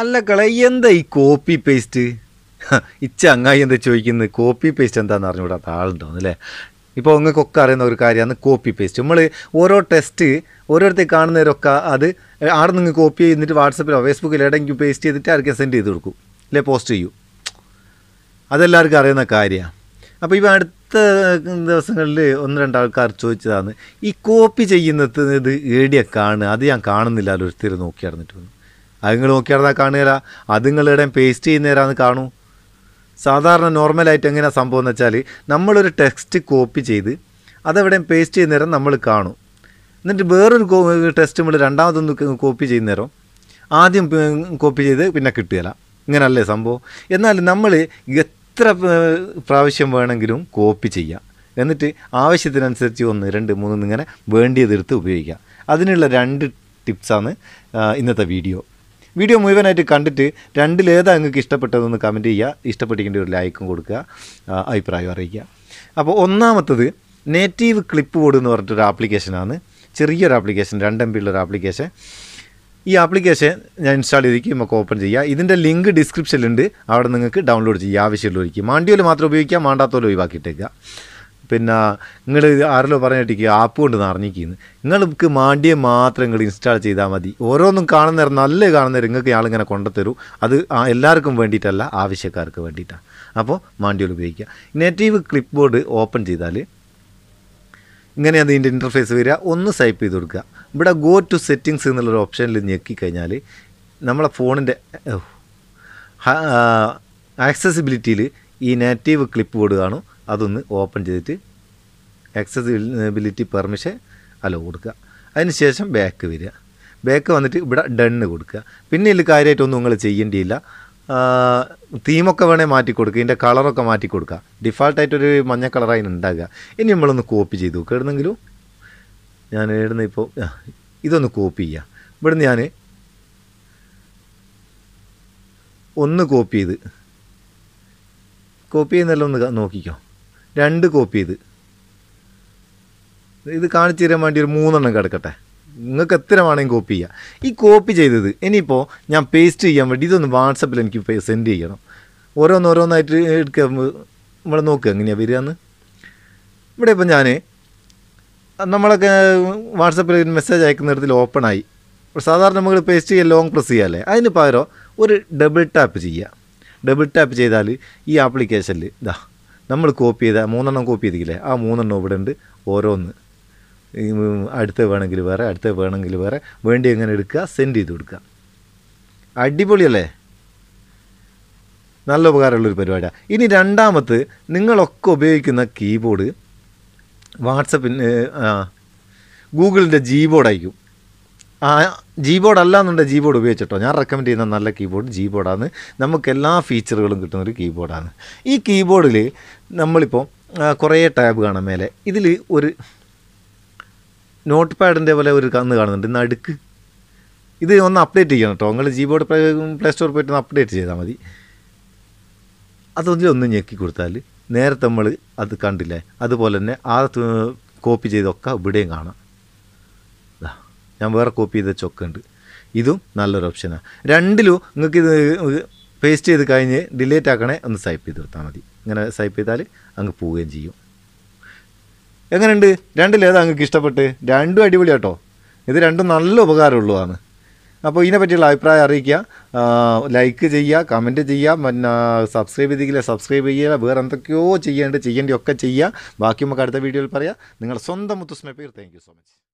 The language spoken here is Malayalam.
അല്ല കളെ എന്താ ഈ കോപ്പി പേസ്റ്റ് ഇച്ച അങ്ങായി എന്താ ചോദിക്കുന്നത് കോപ്പി പേസ്റ്റ് എന്താണെന്ന് അറിഞ്ഞുകൂടാത്ത ആളുണ്ടോന്ന് അല്ലേ ഇപ്പോൾ നിങ്ങൾക്കൊക്കെ അറിയുന്ന ഒരു കാര്യമാണ് കോപ്പി പേസ്റ്റ് നമ്മൾ ഓരോ ടെസ്റ്റ് ഓരോരുത്തർ കാണുന്നവരൊക്കെ അത് ആടെ നിങ്ങൾ കോപ്പി ചെയ്തിട്ട് വാട്സപ്പിലോ ഫേസ്ബുക്കിലോ എവിടെയെങ്കിലും പേസ്റ്റ് ചെയ്തിട്ട് ആർക്കും സെൻഡ് ചെയ്ത് കൊടുക്കും അല്ലേ പോസ്റ്റ് ചെയ്യൂ അതെല്ലാവർക്കും അറിയുന്ന കാര്യമാണ് അപ്പോൾ ഇവ അടുത്ത ദിവസങ്ങളിൽ ഒന്ന് രണ്ടാൾക്കാർ ചോദിച്ചതാണ് ഈ കോപ്പി ചെയ്യുന്നത് ഏടിയൊക്കെ കാണുക അത് ഞാൻ കാണുന്നില്ല ഓരോരുത്തർ വന്നു അത് നിങ്ങൾ നോക്കിയാൽ കാണുകയില്ല അത് പേസ്റ്റ് ചെയ്യുന്നേരാന്ന് കാണൂ സാധാരണ നോർമലായിട്ട് എങ്ങനെയാണ് സംഭവം എന്ന് വെച്ചാൽ നമ്മളൊരു ടെക്സ്റ്റ് കോപ്പി ചെയ്ത് അതെവിടെയും പേസ്റ്റ് ചെയ്യുന്നേരം നമ്മൾ കാണും എന്നിട്ട് വേറൊരു ടെസ്റ്റ് നമ്മൾ രണ്ടാമതൊന്ന് കോപ്പി ചെയ്യുന്നേരം ആദ്യം കോപ്പി ചെയ്ത് പിന്നെ കിട്ടുകയില്ല ഇങ്ങനല്ലേ സംഭവം എന്നാൽ നമ്മൾ എത്ര പ്രാവശ്യം വേണമെങ്കിലും കോപ്പി ചെയ്യാം എന്നിട്ട് ആവശ്യത്തിനനുസരിച്ച് ഒന്ന് രണ്ട് മൂന്ന് ഇങ്ങനെ വേണ്ടിയതെടുത്ത് ഉപയോഗിക്കാം അതിനുള്ള രണ്ട് ടിപ്സാണ് ഇന്നത്തെ വീഡിയോ വീഡിയോ മുഴുവനായിട്ട് കണ്ടിട്ട് രണ്ടിലേതാ നിങ്ങൾക്ക് ഇഷ്ടപ്പെട്ടതെന്ന് കമൻറ്റ് ചെയ്യുക ഇഷ്ടപ്പെട്ടിരിക്കേണ്ട ഒരു ലൈക്കും കൊടുക്കുക അഭിപ്രായം അറിയിക്കുക അപ്പോൾ ഒന്നാമത്തത് നേറ്റീവ് ക്ലിപ്പ് ബോർഡ് എന്ന് പറഞ്ഞിട്ടൊരു ആപ്ലിക്കേഷനാണ് ചെറിയൊരു ആപ്ലിക്കേഷൻ രണ്ട് എം പിയുള്ള ഒരു ആപ്ലിക്കേഷൻ ഈ ആപ്ലിക്കേഷൻ ഞാൻ ഇൻസ്റ്റാൾ ചെയ്തിരിക്കും നമുക്ക് ഓപ്പൺ ചെയ്യുക ഇതിൻ്റെ ലിങ്ക് ഡിസ്ക്രിപ്ഷനിലുണ്ട് അവിടെ നിങ്ങൾക്ക് ഡൗൺലോഡ് ചെയ്യുക ആവശ്യമുള്ളവർക്ക് മാണ്ടിയോൽ മാത്രം ഉപയോഗിക്കുക മാണ്ടാത്തോലും ഒഴിവാക്കിയിട്ടേക്കുക പിന്നെ നിങ്ങൾ ആരല്ലോ പറഞ്ഞിട്ടിക്ക് ആപ്പ് കൊണ്ട് നിറഞ്ഞിരിക്കുന്നു നിങ്ങൾക്ക് മാണ്ടിയെ മാത്രം നിങ്ങൾ ഇൻസ്റ്റാൾ ചെയ്താൽ മതി ഓരോന്നും നേരം നല്ല നേരം നിങ്ങൾക്ക് ഞാളിങ്ങനെ കൊണ്ടുത്തരൂ അത് എല്ലാവർക്കും വേണ്ടിയിട്ടല്ല ആവശ്യക്കാർക്ക് വേണ്ടിയിട്ടാണ് അപ്പോൾ മാണ്ടിയോൾ ഉപയോഗിക്കുക നെറ്റീവ് ക്ലിപ്പ് ബോർഡ് ഓപ്പൺ ചെയ്താൽ ഇങ്ങനെ ഇതിൻ്റെ ഇൻ്റർഫേസ് വരിക ഒന്ന് സൈപ്പ് ചെയ്ത് കൊടുക്കുക ഇവിടെ ഗോ ടു സെറ്റിങ്സ് എന്നുള്ളൊരു ഓപ്ഷനിൽ ഞെക്കിക്കഴിഞ്ഞാൽ നമ്മളെ ഫോണിൻ്റെ ആക്സസിബിലിറ്റിയിൽ ഈ നേറ്റീവ് ക്ലിപ്പ് ബോർഡ് കാണും അതൊന്ന് ഓപ്പൺ ചെയ്തിട്ട് എക്സസിബിലിറ്റി പെർമിഷൻ അലോ കൊടുക്കുക അതിനുശേഷം ബാക്ക് വരിക ബാക്ക് വന്നിട്ട് ഇവിടെ ഡണ്ണ് കൊടുക്കുക പിന്നെ ഇതിൽ കാര്യമായിട്ടൊന്നും നിങ്ങൾ ചെയ്യേണ്ടിയില്ല തീമൊക്കെ വേണേൽ മാറ്റി കൊടുക്കുക ഇതിൻ്റെ കളറൊക്കെ മാറ്റി കൊടുക്കുക ഡിഫാൾട്ടായിട്ടൊരു മഞ്ഞ കളറായി ഉണ്ടാകുക ഇനി നമ്മളൊന്ന് കോപ്പി ചെയ്തു നോക്കുക എവിടുന്നെങ്കിലും ഞാൻ ഇവിടുന്ന് ഇപ്പോൾ ഇതൊന്ന് കോപ്പി ചെയ്യാം ഇവിടുന്ന് ഞാൻ ഒന്ന് കോപ്പി ചെയ്ത് കോപ്പി ചെയ്യുന്നതെല്ലാം ഒന്ന് നോക്കിക്കോ രണ്ട് കോപ്പി ഇത് ഇത് കാണിച്ചു തരാൻ വേണ്ടി ഒരു മൂന്നെണ്ണം കിടക്കട്ടെ നിങ്ങൾക്ക് എത്ര വേണമെങ്കിൽ കോപ്പി ചെയ്യാം ഈ കോപ്പി ചെയ്തത് ഇനിയിപ്പോൾ ഞാൻ പേസ്റ്റ് ചെയ്യാൻ വേണ്ടി ഇതൊന്ന് വാട്സപ്പിൽ എനിക്ക് സെൻഡ് ചെയ്യണം ഓരോന്നോരോന്നായിട്ട് എടുക്കുക നമ്മളെ നോക്കുക എങ്ങനെയാണ് വരികയെന്ന് ഇവിടെ ഇപ്പം ഞാൻ നമ്മളൊക്കെ വാട്സപ്പിൽ ഒരു മെസ്സേജ് ഓപ്പൺ ഓപ്പണായി സാധാരണ നമ്മൾ പേസ്റ്റ് ചെയ്യാൻ ലോങ് പ്രസ് ചെയ്യാല്ലേ അതിന് പകരം ഒരു ഡബിൾ ടാപ്പ് ചെയ്യുക ഡബിൾ ടാപ്പ് ചെയ്താൽ ഈ ആപ്ലിക്കേഷനിൽ ഇതാ നമ്മൾ കോപ്പി ചെയ്ത മൂന്നെണ്ണം കോപ്പി ചെയ്തില്ലേ ആ മൂന്നെണ്ണം ഇവിടെ ഉണ്ട് ഓരോന്ന് അടുത്ത വേണമെങ്കിൽ വേറെ അടുത്ത വേണമെങ്കിൽ വേറെ വേണ്ടി എങ്ങനെ എടുക്കുക സെൻഡ് ചെയ്ത് കൊടുക്കുക അടിപൊളിയല്ലേ നല്ല ഉപകാരമുള്ളൊരു പരിപാടിയാണ് ഇനി രണ്ടാമത് നിങ്ങളൊക്കെ ഉപയോഗിക്കുന്ന കീബോർഡ് വാട്സപ്പിന് ഗൂഗിളിൻ്റെ ജീബോർഡായിരിക്കും ആ ജീബോർഡ് അല്ല എന്നുണ്ടെങ്കിൽ ജീബോർഡ് ഉപയോഗിച്ചിട്ടോ ഞാൻ റെക്കമെൻഡ് ചെയ്യുന്ന നല്ല കീബോർഡ് ജീബോർഡാണ് നമുക്ക് എല്ലാ ഫീച്ചറുകളും കിട്ടുന്ന ഒരു കീബോർഡാണ് ഈ കീബോർഡിൽ നമ്മളിപ്പോൾ കുറേ ടാബ് കാണാൻ മേലെ ഇതിൽ ഒരു നോട്ട് പാഡിൻ്റെ പോലെ ഒരു കന്ന് കാണുന്നുണ്ട് നടുക്ക് ഇത് ഒന്ന് അപ്ഡേറ്റ് ചെയ്യണം കേട്ടോ നിങ്ങൾ ജീബോർഡ് പ്ലേ സ്റ്റോർ പോയിട്ട് ഒന്ന് അപ്ഡേറ്റ് ചെയ്താൽ മതി അതൊന്നും ഒന്ന് ഞെക്കി കൊടുത്താൽ നേരത്തെ നമ്മൾ അത് കണ്ടില്ലേ അതുപോലെ തന്നെ ആ കോപ്പി ചെയ്തൊക്കെ ഇവിടെയും കാണാം ഞാൻ വേറെ കോപ്പി ചെയ്ത ഉണ്ട് ഇതും നല്ലൊരു ഓപ്ഷനാണ് രണ്ടിലും നിങ്ങൾക്ക് ഇത് പേസ്റ്റ് ചെയ്ത് കഴിഞ്ഞ് ഡിലേറ്റ് ആക്കണേ ഒന്ന് സൈപ്പ് ചെയ്ത് കൊടുത്താൽ മതി ഇങ്ങനെ സൈപ്പ് ചെയ്താൽ അങ്ങ് പോവുകയും ചെയ്യും എങ്ങനെയുണ്ട് രണ്ടിലേതാ നിങ്ങൾക്ക് ഇഷ്ടപ്പെട്ട് രണ്ടും കേട്ടോ ഇത് രണ്ടും നല്ല ഉപകാരമുള്ളതാണ് അപ്പോൾ ഇതിനെപ്പറ്റിയുള്ള അഭിപ്രായം അറിയിക്കുക ലൈക്ക് ചെയ്യുക കമൻറ്റ് ചെയ്യുക പിന്നെ സബ്സ്ക്രൈബ് ചെയ്തില്ല സബ്സ്ക്രൈബ് ചെയ്യുക വേറെ എന്തൊക്കെയോ ചെയ്യേണ്ടത് ചെയ്യേണ്ടതൊക്കെ ചെയ്യുക ബാക്കി നമുക്ക് അടുത്ത വീഡിയോയിൽ പറയാം നിങ്ങളുടെ സ്വന്തം പേര് താങ്ക് യു സോ മച്ച്